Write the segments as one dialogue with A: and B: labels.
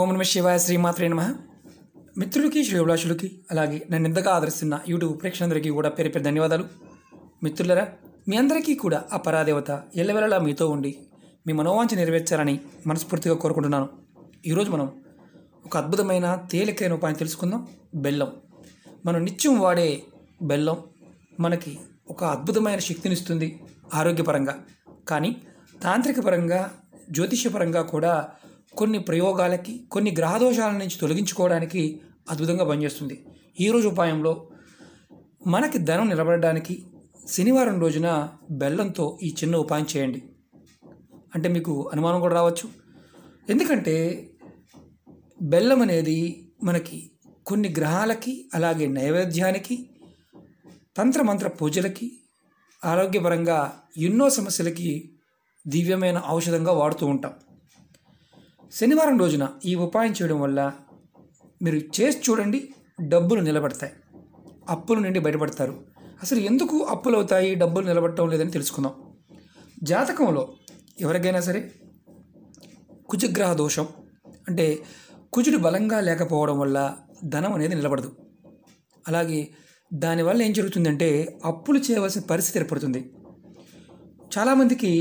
A: ఓం నమ శివాయ శ్రీమాత్రే నమ మిత్రులకి అభిలాషులకి అలాగే నన్ను ఎంతగా ఆదరిస్తున్న యూట్యూబ్ ప్రేక్షకులందరికీ కూడా పేరు పేరు ధన్యవాదాలు మిత్రులరా మీ అందరికీ కూడా ఆ పరాదేవత ఎల్లవెల్లలా మీతో ఉండి మీ మనోవాంఛ నెరవేర్చాలని మనస్ఫూర్తిగా కోరుకుంటున్నాను ఈరోజు మనం ఒక అద్భుతమైన తేలికైన ఉపాయం తెలుసుకుందాం బెల్లం మనం నిత్యం వాడే బెల్లం మనకి ఒక అద్భుతమైన శక్తినిస్తుంది ఆరోగ్యపరంగా కానీ తాంత్రికపరంగా జ్యోతిష్యపరంగా కూడా కొన్ని ప్రయోగాలకి కొన్ని గ్రహదోషాల నుంచి తొలగించుకోవడానికి అద్భుతంగా పనిచేస్తుంది ఈరోజు ఉపాయంలో మనకి ధనం నిలబడడానికి శనివారం రోజున బెల్లంతో ఈ చిన్న ఉపాయం చేయండి అంటే మీకు అనుమానం కూడా రావచ్చు ఎందుకంటే బెల్లం అనేది మనకి కొన్ని గ్రహాలకి అలాగే నైవేద్యానికి తంత్రమంత్ర పూజలకి ఆరోగ్యపరంగా ఎన్నో సమస్యలకి దివ్యమైన ఔషధంగా వాడుతూ ఉంటాం శనివారం రోజున ఈ ఉపాయం చేయడం వల్ల మీరు చేసి చూడండి డబ్బులు నిలబడతాయి అప్పుల నుండి బయటపడతారు అసలు ఎందుకు అప్పులు అవుతాయి డబ్బులు నిలబడటం లేదని తెలుసుకుందాం జాతకంలో ఎవరికైనా సరే కుజగ్రహ దోషం అంటే కుజుడు బలంగా లేకపోవడం వల్ల ధనం అనేది నిలబడదు అలాగే దానివల్ల ఏం జరుగుతుందంటే అప్పులు చేయవలసిన పరిస్థితి ఏర్పడుతుంది చాలామందికి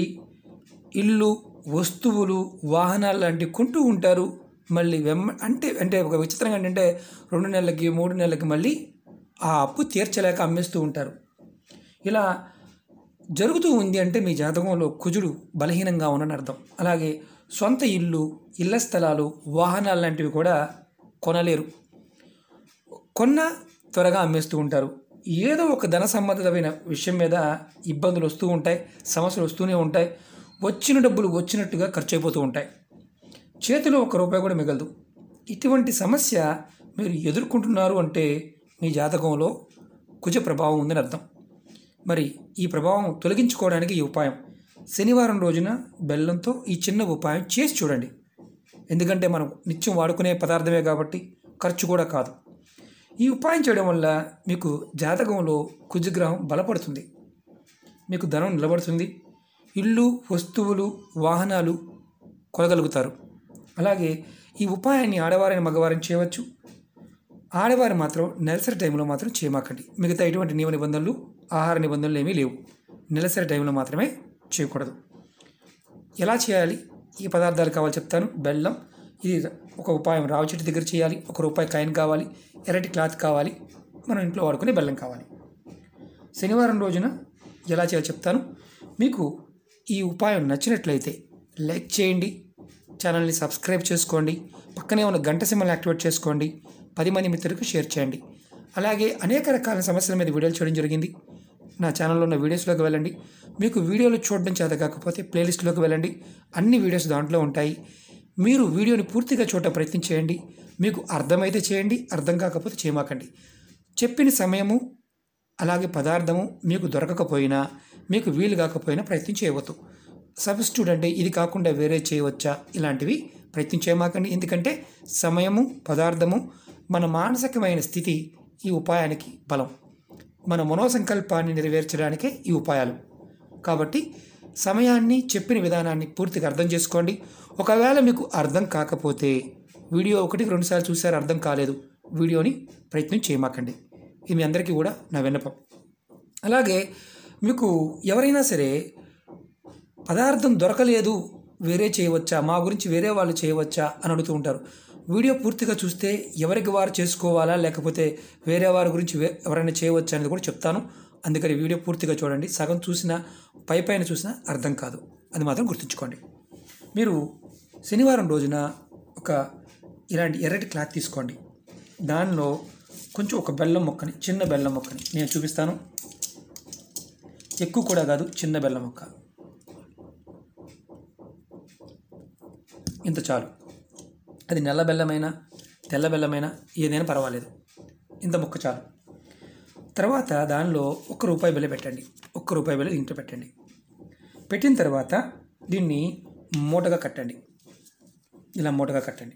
A: ఇల్లు వస్తువులు వాహనాలు లాంటివి కొంటూ ఉంటారు మళ్ళీ వెమ్మ అంటే అంటే ఒక విచిత్రంగా ఏంటంటే రెండు నెలలకి మూడు నెలలకి మళ్ళీ ఆ అప్పు తీర్చలేక అమ్మేస్తూ ఉంటారు ఇలా జరుగుతూ ఉంది అంటే మీ జాతకంలో కుజుడు బలహీనంగా ఉన్నని అర్థం అలాగే సొంత ఇల్లు ఇళ్ల స్థలాలు వాహనాలు లాంటివి కూడా కొనలేరు కొన్న త్వరగా అమ్మేస్తూ ఉంటారు ఏదో ఒక ధన సంబంధమైన విషయం మీద ఇబ్బందులు వస్తూ ఉంటాయి సమస్యలు వస్తూనే ఉంటాయి వచ్చిన డబ్బులు వచ్చినట్టుగా ఖర్చు అయిపోతూ ఉంటాయి చేతిలో ఒక రూపాయి కూడా మిగలదు ఇటువంటి సమస్య మీరు ఎదుర్కొంటున్నారు అంటే మీ జాతకంలో కుజ ప్రభావం ఉందని అర్థం మరి ఈ ప్రభావం తొలగించుకోవడానికి ఈ ఉపాయం శనివారం రోజున బెల్లంతో ఈ చిన్న ఉపాయం చేసి చూడండి ఎందుకంటే మనం నిత్యం వాడుకునే పదార్థమే కాబట్టి ఖర్చు కూడా కాదు ఈ ఉపాయం చేయడం వల్ల మీకు జాతకంలో కుజగ్రహం బలపడుతుంది మీకు ధనం నిలబడుతుంది ఇల్లు వస్తువులు వాహనాలు కొలగలుగుతారు అలాగే ఈ ఉపాయాన్ని ఆడవారిని మగవారిని చేయవచ్చు ఆడవారు మాత్రం నెలసరి టైంలో మాత్రం చేయమాకండి మిగతా ఎటువంటి నియమ నిబంధనలు ఆహార నిబంధనలు ఏమీ లేవు నెలసరి టైంలో మాత్రమే చేయకూడదు ఎలా చేయాలి ఈ పదార్థాలు కావాలి చెప్తాను బెల్లం ఇది ఒక ఉపాయం రావి చెట్టు దగ్గర చేయాలి ఒక రూపాయి కాయిన్ కావాలి ఎర్రటి క్లాత్ కావాలి మనం ఇంట్లో వాడుకునే బెల్లం కావాలి శనివారం రోజున ఎలా చేయాలో చెప్తాను మీకు ఈ ఉపాయం నచ్చినట్లయితే లైక్ చేయండి ఛానల్ని సబ్స్క్రైబ్ చేసుకోండి పక్కనే ఉన్న గంట సిమ్మలు యాక్టివేట్ చేసుకోండి పది మంది మిత్రులకు షేర్ చేయండి అలాగే అనేక రకాల సమస్యల మీద వీడియోలు చేయడం జరిగింది నా ఛానల్లో ఉన్న వీడియోస్లోకి వెళ్ళండి మీకు వీడియోలు చూడడం చేత కాకపోతే ప్లేలిస్ట్లోకి వెళ్ళండి అన్ని వీడియోస్ దాంట్లో ఉంటాయి మీరు వీడియోని పూర్తిగా చూడటం ప్రయత్నం చేయండి మీకు అర్థమైతే చేయండి అర్థం కాకపోతే చేయమాకండి చెప్పిన సమయము అలాగే పదార్థము మీకు దొరకకపోయినా మీకు వీలు కాకపోయినా ప్రయత్నం చేయవచ్చు సబ్స్టిట్యూట్ అంటే ఇది కాకుండా వేరే చేయవచ్చా ఇలాంటివి ప్రయత్నం చేయమాకండి ఎందుకంటే సమయము పదార్థము మన మానసికమైన స్థితి ఈ ఉపాయానికి బలం మన మనోసంకల్పాన్ని నెరవేర్చడానికే ఈ ఉపాయాలు కాబట్టి సమయాన్ని చెప్పిన విధానాన్ని పూర్తిగా అర్థం చేసుకోండి ఒకవేళ మీకు అర్థం కాకపోతే వీడియో ఒకటికి రెండుసార్లు చూసారు అర్థం కాలేదు వీడియోని ప్రయత్నం చేయమాకండి ఇది మీ అందరికీ కూడా నా విన్నపం అలాగే మీకు ఎవరైనా సరే పదార్థం దొరకలేదు వేరే చేయవచ్చా మా గురించి వేరే వాళ్ళు చేయవచ్చా అని అడుగుతూ ఉంటారు వీడియో పూర్తిగా చూస్తే ఎవరికి వారు చేసుకోవాలా లేకపోతే వేరే వారి గురించి ఎవరైనా చేయవచ్చా అనేది కూడా చెప్తాను అందుకని వీడియో పూర్తిగా చూడండి సగం చూసినా పై పైన చూసినా అర్థం కాదు అది మాత్రం గుర్తుంచుకోండి మీరు శనివారం రోజున ఒక ఇలాంటి ఎర్రటి క్లాత్ తీసుకోండి దానిలో కొంచెం ఒక బెల్లం ముక్కని చిన్న బెల్లం ముక్కని నేను చూపిస్తాను ఎక్కువ కూడా కాదు చిన్న బెల్లం ముక్క ఇంత చాలు అది నల్ల బెల్లమైనా తెల్ల బెల్లమైనా ఏదైనా పర్వాలేదు ఇంత ముక్క చాలు తర్వాత దానిలో ఒక్క రూపాయి బెల్ల పెట్టండి ఒక్క రూపాయి బెల్ల ఇంట్లో పెట్టండి పెట్టిన తర్వాత దీన్ని మూటగా కట్టండి ఇలా మూటగా కట్టండి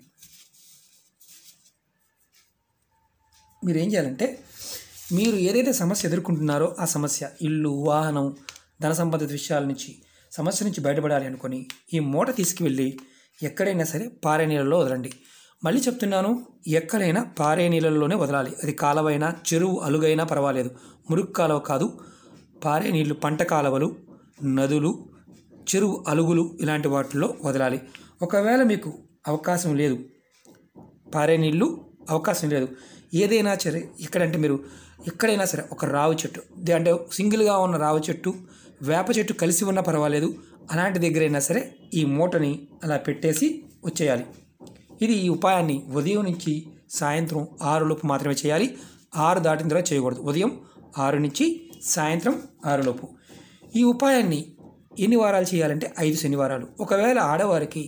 A: మీరు ఏం చేయాలంటే మీరు ఏదైతే సమస్య ఎదుర్కొంటున్నారో ఆ సమస్య ఇల్లు వాహనం ధన సంబంధిత విషయాల నుంచి సమస్య నుంచి బయటపడాలి అనుకొని ఈ మూట తీసుకువెళ్ళి ఎక్కడైనా సరే పారే నీళ్ళలో వదలండి మళ్ళీ చెప్తున్నాను ఎక్కడైనా పారే నీళ్ళల్లోనే వదలాలి అది కాలవైనా చెరువు అలుగైనా పర్వాలేదు మురుగు కాలువ కాదు పారే నీళ్లు పంట కాలువలు నదులు చెరువు అలుగులు ఇలాంటి వాటిల్లో వదలాలి ఒకవేళ మీకు అవకాశం లేదు పారే నీళ్ళు అవకాశం లేదు ఏదైనా సరే ఇక్కడంటే మీరు ఎక్కడైనా సరే ఒక రావి చెట్టు అంటే సింగిల్గా ఉన్న రావి చెట్టు వేప చెట్టు కలిసి ఉన్నా పర్వాలేదు అలాంటి దగ్గరైనా సరే ఈ మూటని అలా పెట్టేసి వచ్చేయాలి ఇది ఈ ఉపాయాన్ని ఉదయం నుంచి సాయంత్రం ఆరులోపు మాత్రమే చేయాలి ఆరు దాటిన తర్వాత చేయకూడదు ఉదయం ఆరు నుంచి సాయంత్రం ఆరులోపు ఈ ఉపాయాన్ని ఎన్ని వారాలు చేయాలంటే ఐదు శనివారాలు ఒకవేళ ఆడవారికి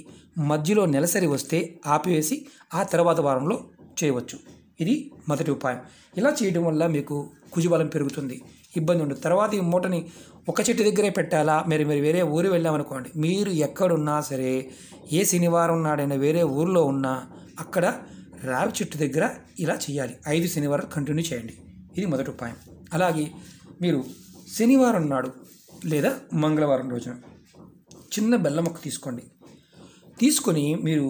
A: మధ్యలో నెలసరి వస్తే ఆపివేసి ఆ తర్వాత వారంలో చేయవచ్చు ఇది మొదటి ఉపాయం ఇలా చేయడం వల్ల మీకు కుజుబలం పెరుగుతుంది ఇబ్బంది ఉండదు తర్వాత ఈ మూటని ఒక చెట్టు దగ్గరే పెట్టాలా మీరు మీరు వేరే ఊరు వెళ్ళామనుకోండి మీరు ఎక్కడున్నా సరే ఏ శనివారం నాడైనా వేరే ఊరిలో ఉన్నా అక్కడ రావి చెట్టు దగ్గర ఇలా చేయాలి ఐదు శనివారాలు కంటిన్యూ చేయండి ఇది మొదటి ఉపాయం అలాగే మీరు శనివారం నాడు లేదా మంగళవారం రోజున చిన్న బెల్లం తీసుకోండి తీసుకొని మీరు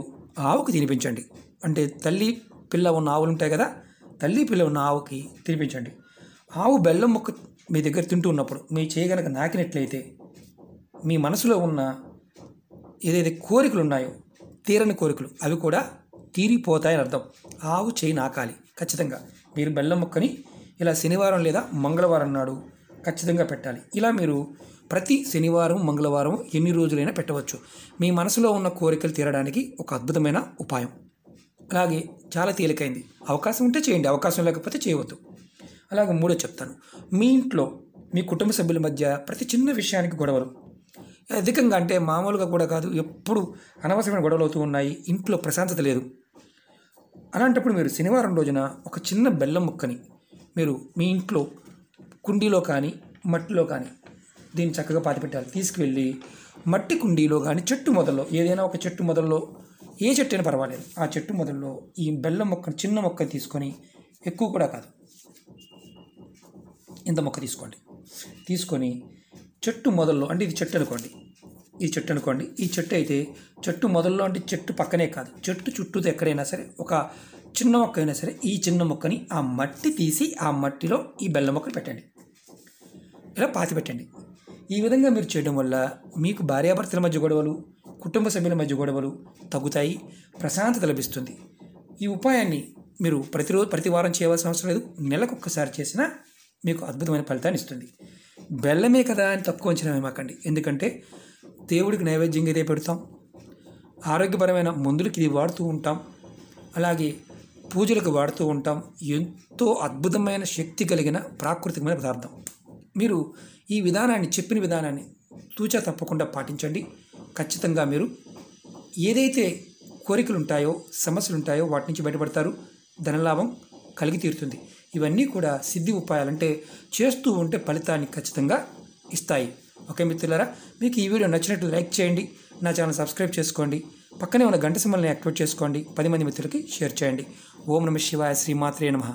A: ఆవుకు తినిపించండి అంటే తల్లి పిల్ల ఉన్న ఆవులు ఉంటాయి కదా తల్లి పిల్ల ఉన్న ఆవుకి తినిపించండి ఆవు బెల్లం ముక్క మీ దగ్గర తింటూ ఉన్నప్పుడు మీ చేయగనక నాకినట్లయితే మీ మనసులో ఉన్న ఏదైతే కోరికలు ఉన్నాయో తీరని కోరికలు అవి కూడా తీరిపోతాయని అర్థం ఆవు చేయి నాకాలి ఖచ్చితంగా మీరు బెల్లం ముక్కని ఇలా శనివారం లేదా మంగళవారం నాడు ఖచ్చితంగా పెట్టాలి ఇలా మీరు ప్రతి శనివారం మంగళవారం ఎన్ని రోజులైనా పెట్టవచ్చు మీ మనసులో ఉన్న కోరికలు తీరడానికి ఒక అద్భుతమైన ఉపాయం అలాగే చాలా తేలికైంది అవకాశం ఉంటే చేయండి అవకాశం లేకపోతే చేయవద్దు అలాగే మూడో చెప్తాను మీ ఇంట్లో మీ కుటుంబ సభ్యుల మధ్య ప్రతి చిన్న విషయానికి గొడవలు అధికంగా అంటే మామూలుగా కూడా కాదు ఎప్పుడు అనవసరమైన గొడవలు అవుతూ ఉన్నాయి ఇంట్లో ప్రశాంతత లేదు అలాంటప్పుడు మీరు శనివారం రోజున ఒక చిన్న బెల్లం ముక్కని మీరు మీ ఇంట్లో కుండీలో కానీ మట్టిలో కానీ దీన్ని చక్కగా పాతిపెట్టాలి తీసుకువెళ్ళి మట్టి కుండీలో కానీ చెట్టు మొదల్లో ఏదైనా ఒక చెట్టు మొదల్లో ఏ చెట్టు అయినా పర్వాలేదు ఆ చెట్టు మొదల్లో ఈ బెల్లం మొక్క చిన్న మొక్క తీసుకొని ఎక్కువ కూడా కాదు ఇంత మొక్క తీసుకోండి తీసుకొని చెట్టు మొదల్లో అంటే ఇది చెట్టు అనుకోండి ఈ చెట్టు అనుకోండి ఈ చెట్టు అయితే చెట్టు మొదల్లో అంటే చెట్టు పక్కనే కాదు చెట్టు చుట్టూతో ఎక్కడైనా సరే ఒక చిన్న మొక్క అయినా సరే ఈ చిన్న మొక్కని ఆ మట్టి తీసి ఆ మట్టిలో ఈ బెల్లం మొక్కలు పెట్టండి ఇలా పాతి పెట్టండి ఈ విధంగా మీరు చేయడం వల్ల మీకు భార్యాభర్తల మధ్య గొడవలు కుటుంబ సభ్యుల మధ్య గొడవలు తగ్గుతాయి ప్రశాంతత లభిస్తుంది ఈ ఉపాయాన్ని మీరు ప్రతిరోజు ప్రతి వారం చేయవలసిన అవసరం లేదు నెలకు ఒక్కసారి చేసినా మీకు అద్భుతమైన ఫలితాన్ని ఇస్తుంది బెల్లమే కదా అని తక్కువ అంచనా మాకండి ఎందుకంటే దేవుడికి నైవేద్యంగా ఇదే పెడతాం ఆరోగ్యపరమైన మందులకి ఇది వాడుతూ ఉంటాం అలాగే పూజలకు వాడుతూ ఉంటాం ఎంతో అద్భుతమైన శక్తి కలిగిన ప్రాకృతికమైన పదార్థం మీరు ఈ విధానాన్ని చెప్పిన విధానాన్ని తూచా తప్పకుండా పాటించండి ఖచ్చితంగా మీరు ఏదైతే కోరికలు ఉంటాయో సమస్యలు ఉంటాయో వాటి నుంచి బయటపడతారు ధనలాభం కలిగి తీరుతుంది ఇవన్నీ కూడా సిద్ధి ఉపాయాలంటే చేస్తూ ఉంటే ఫలితాన్ని ఖచ్చితంగా ఇస్తాయి ఓకే మిత్రులారా మీకు ఈ వీడియో నచ్చినట్లు లైక్ చేయండి నా ఛానల్ సబ్స్క్రైబ్ చేసుకోండి పక్కనే ఉన్న గంట సింబల్ని యాక్టివేట్ చేసుకోండి పది మంది మిత్రులకి షేర్ చేయండి ఓం నమ శివాయ శ్రీమాత్రే నమ